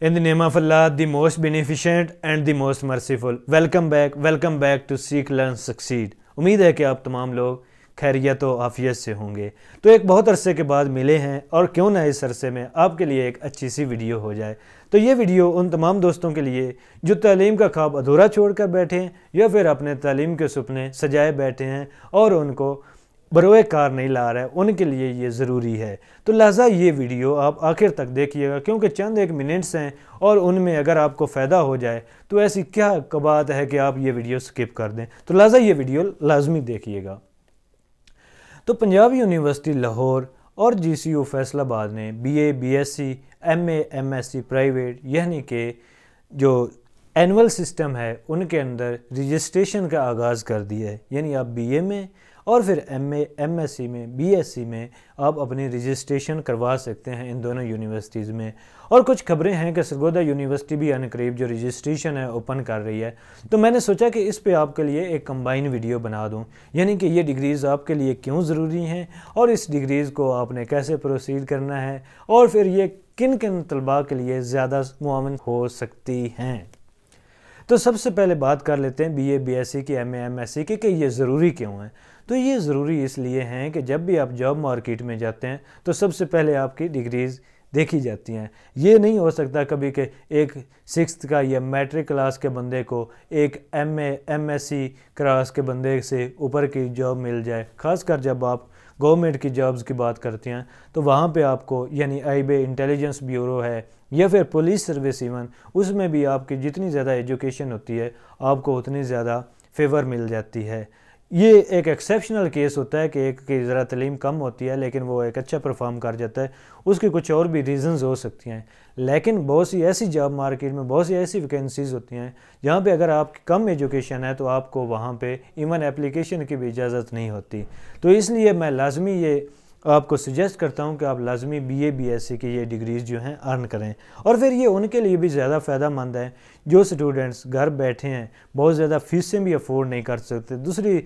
in the name of Allah, the most beneficent and the most merciful. Welcome back, welcome back to Seek, Learn, Succeed. उम्मीद है कि आप तमाम लोग खैरियत और आफियत से होंगे तो एक बहुत अरसे के बाद मिले हैं और क्यों ना इस अरसे में आपके लिए एक अच्छी सी वीडियो हो जाए तो ये वीडियो उन तमाम दोस्तों के लिए जो तालीम का ख्वाब अधूरा छोड़ कर बैठे हैं या फिर अपने तालीम के सपने सजाए बैठे हैं और उनको बरोए कार नहीं ला रहा है उनके लिए ये ज़रूरी है तो लिहाजा ये वीडियो आप आखिर तक देखिएगा क्योंकि चंद एक मिनट्स हैं और उनमें अगर आपको फ़ायदा हो जाए तो ऐसी क्या कबात है कि आप ये वीडियो स्किप कर दें तो लिहाजा ये वीडियो लाजमी देखिएगा तो पंजाब यूनिवर्सिटी लाहौर और जी सी यू फैसलाबाद ने B A B S C M A M S C private यानी कि जो एनअल सिस्टम है उनके अंदर रजिस्ट्रेशन का आगाज़ कर दिया है यानी आप बी ए में और फिर M A M S C में बी एस सी में आप अपनी रजिस्ट्रेशन करवा सकते हैं इन दोनों यूनिवर्सिटीज़ में और कुछ खबरें हैं कि सरगोदा यूनिवर्सिटी भी अनकरीब करीब जो रजिस्ट्रेशन है ओपन कर रही है तो मैंने सोचा कि इस पर आपके लिए एक कंबाइन वीडियो बना दूँ यानी कि ये डिग्रीज़ आपके लिए क्यों ज़रूरी हैं और इस डिग्रीज़ को आपने कैसे प्रोसीड करना है और फिर ये किन किन तलबा के लिए ज़्यादा मुआवन हो सकती हैं तो सबसे पहले बात कर लेते हैं B A B S C की एम एम एस सी की कि ये ज़रूरी क्यों है तो ये ज़रूरी इसलिए हैं कि जब भी आप जॉब मार्केट में जाते हैं तो सबसे पहले आपकी डिग्रीज़ देखी जाती हैं ये नहीं हो सकता कभी कि एक सिक्स का या मैट्रिक क्लास के बंदे को एक M M S C class के बंदे से ऊपर की जॉब मिल जाए खासकर जब आप गवर्नमेंट की जॉब्स की बात करते हैं तो वहाँ पे आपको यानी आईबे इंटेलिजेंस ब्यूरो है या फिर पुलिस सर्विस इवन उसमें भी आपकी जितनी ज़्यादा एजुकेशन होती है आपको उतनी ज़्यादा फेवर मिल जाती है ये एक एक्सेप्शनल केस होता है कि एक की ज़रा तलीम कम होती है लेकिन वो एक अच्छा परफॉर्म कर जाता है उसकी कुछ और भी रीजंस हो सकती हैं लेकिन बहुत सी ऐसी जॉब मार्केट में बहुत सी ऐसी वैकेंसीज़ होती हैं जहाँ पे अगर आपकी कम एजुकेशन है तो आपको वहाँ पे इवन एप्लीकेशन की भी इजाज़त नहीं होती तो इसलिए मैं लाजमी ये आपको सजेस्ट करता हूँ कि आप लाजमी B A B S C की ये डिग्रीज़ जो हैं अर्न करें और फिर ये उनके लिए भी ज़्यादा फ़ायदा मंद है जो स्टूडेंट्स घर बैठे हैं बहुत ज़्यादा फीसें भी अफोर्ड नहीं कर सकते दूसरी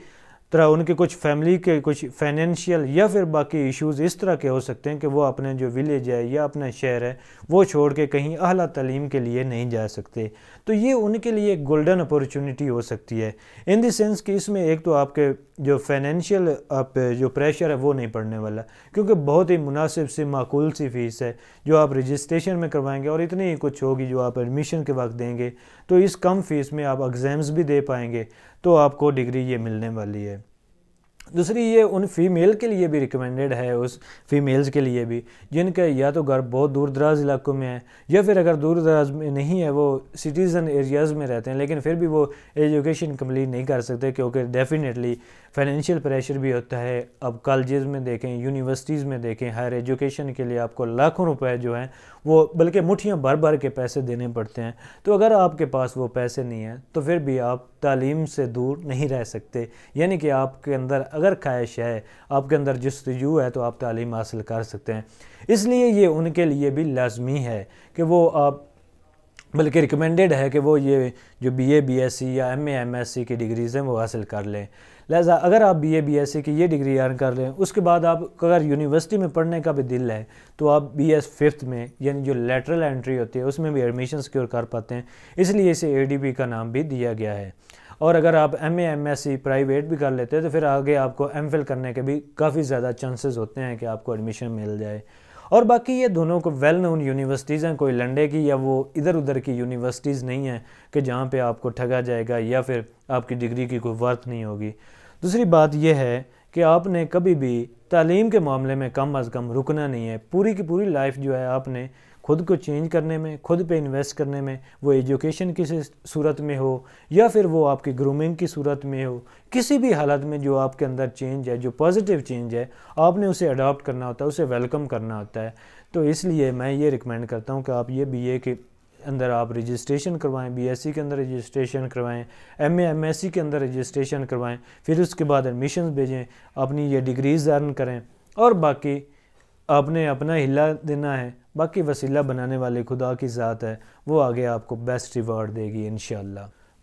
तरह उनके कुछ फैमिली के कुछ फाइनेंशियल या फिर बाकी इश्यूज़ इस तरह के हो सकते हैं कि वो अपने जो विलेज है या अपना शहर है वो छोड़ के कहीं अहला तलीम के लिए नहीं जा सकते तो ये उनके लिए एक गोल्डन अपॉर्चुनिटी हो सकती है इन देंस कि इसमें एक तो आपके जो फाइनेंशियल आप जो प्रेशर है वो नहीं पड़ने वाला क्योंकि बहुत ही मुनासिब सी माकूल सी फ़ीस है जो आप रजिस्ट्रेशन में करवाएंगे और इतनी ही कुछ होगी जो आप एडमिशन के वक्त देंगे तो इस कम फ़ीस में आप एग्ज़ाम्स भी दे पाएंगे तो आपको डिग्री ये मिलने वाली है दूसरी ये उन फीमेल के लिए भी रिकमेंडेड है उस फीमेल्स के लिए भी जिनका या तो घर बहुत दूर दराज इलाकों में है या फिर अगर दूर दराज में नहीं है वो सिटीज़न एरियाज़ में रहते हैं लेकिन फिर भी वो एजुकेशन कम्प्लीट नहीं कर सकते क्योंकि डेफिनेटली फाइनेंशियल प्रेशर भी होता है अब कॉलेज़ में देखें यूनिवर्सिटीज़ में देखें हायर एजुकेशन के लिए आपको लाखों रुपए जो हैं वो बल्कि मुठियाँ भर भर के पैसे देने पड़ते हैं तो अगर आपके पास वो पैसे नहीं हैं तो फिर भी आप तालीम से दूर नहीं रह सकते यानी कि आपके अंदर अगर ख्वाहिश है आपके अंदर जस्तजू है तो आप तालीम हासिल कर सकते हैं इसलिए ये उनके लिए भी लाजमी है कि वो आप बल्कि रिकमेंडेड है कि वो ये जो B A B S C या M A M S C की डिग्रीज़ हैं वो हासिल कर लें लिहाजा अगर आप B A B S C की ये डिग्री अर्न कर लें उसके बाद आप अगर यूनिवर्सिटी में पढ़ने का भी दिल है तो आप बी एस फिफ्थ में यानी जो लेटरल एंट्री होती है उसमें भी एडमिशन सिक्योर कर पाते हैं इसलिए इसे ए डी पी का नाम भी दिया गया है और अगर आप एम ए प्राइवेट भी कर लेते हैं तो फिर आगे आपको एम करने के भी काफ़ी ज़्यादा चांसेस होते हैं कि आपको एडमिशन मिल जाए और बाकी ये दोनों को वेल नोन यूनिवर्सिटीज़ हैं कोई लंडे की या वो इधर उधर की यूनिवर्सिटीज़ नहीं हैं कि जहाँ पे आपको ठगा जाएगा या फिर आपकी डिग्री की कोई वर्थ नहीं होगी दूसरी बात यह है कि आपने कभी भी तालीम के मामले में कम अज़ कम रुकना नहीं है पूरी की पूरी लाइफ जो है आपने खुद को चेंज करने में खुद पे इन्वेस्ट करने में वो एजुकेशन की सूरत में हो या फिर वो आपकी ग्रूमिंग की सूरत में हो किसी भी हालत में जो आपके अंदर चेंज है जो पॉजिटिव चेंज है आपने उसे अडॉप्ट करना होता है उसे वेलकम करना होता है तो इसलिए मैं ये रिकमेंड करता हूँ कि आप ये बी के अंदर आप रजिस्ट्रेशन करवाएं बीएससी के अंदर रजिस्ट्रेशन करवाएं एमए एमएससी के अंदर रजिस्ट्रेशन करवाएं फिर उसके बाद एडमिशन भेजें अपनी ये डिग्रीज अर्न करें और बाकी आपने अपना हिला देना है बाकी वसीला बनाने वाले खुदा की ज़ात है वो आगे आपको बेस्ट रिवार्ड देगी इन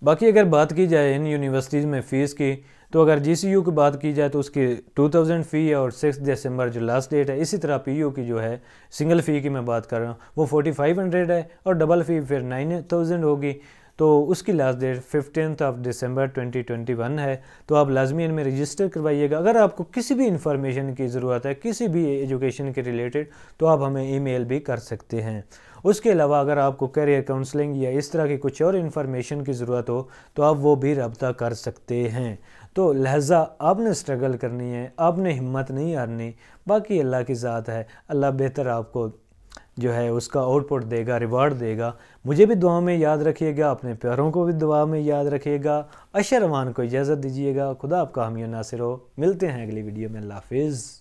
बाकी अगर बात की जाए इन यूनिवर्सिटीज़ में फ़ीस की तो अगर जी सी यू की बात की जाए तो उसकी टू थाउजेंड फ़ी है और सिक्स दिसंबर जो लास्ट डेट है इसी तरह पी यू की जो है सिंगल फ़ी की मैं बात कर रहा हूँ वो फोर्टी फाइव हंड्रेड है और डबल फ़ी फिर नाइन थाउजेंड होगी तो उसकी लास्ट डेट फिफ्टीन ऑफ दिसंबर 2021 है तो आप लाजमी इनमें रजिस्टर करवाइएगा अगर आपको किसी भी इंफॉर्मेशन की ज़रूरत है किसी भी एजुकेशन के रिलेटेड तो आप हमें ईमेल भी कर सकते हैं उसके अलावा अगर आपको करियर काउंसलिंग या इस तरह की कुछ और इन्फॉर्मेशन की ज़रूरत हो तो आप वो भी रबता कर सकते हैं तो लहजा आपने स्ट्रगल करनी है आपने हिम्मत नहीं हारनी बाकी अल्लाह की ज़ात है अल्लाह बेहतर आपको जो है उसका आउटपुट देगा रिवार्ड देगा मुझे भी दुआ में याद रखिएगा अपने प्यारों को भी दुआ में याद रखिएगा अशरमान को इजाज़त दीजिएगा खुदा आपका हमी नासिर हो मिलते हैं अगली वीडियो में अल्लाह हाफिज़